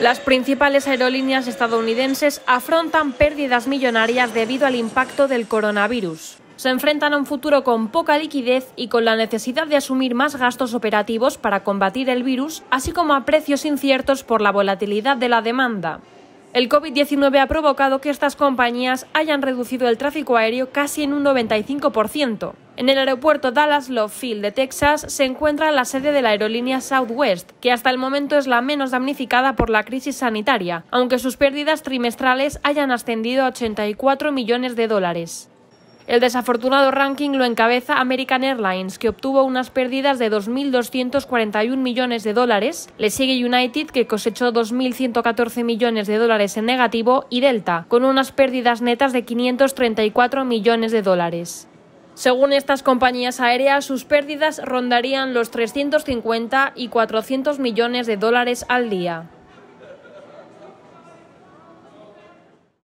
Las principales aerolíneas estadounidenses afrontan pérdidas millonarias debido al impacto del coronavirus. Se enfrentan a un futuro con poca liquidez y con la necesidad de asumir más gastos operativos para combatir el virus, así como a precios inciertos por la volatilidad de la demanda. El COVID-19 ha provocado que estas compañías hayan reducido el tráfico aéreo casi en un 95%, en el aeropuerto Dallas Love Field de Texas se encuentra la sede de la aerolínea Southwest, que hasta el momento es la menos damnificada por la crisis sanitaria, aunque sus pérdidas trimestrales hayan ascendido a 84 millones de dólares. El desafortunado ranking lo encabeza American Airlines, que obtuvo unas pérdidas de 2.241 millones de dólares, le sigue United, que cosechó 2.114 millones de dólares en negativo, y Delta, con unas pérdidas netas de 534 millones de dólares. Según estas compañías aéreas, sus pérdidas rondarían los 350 y 400 millones de dólares al día.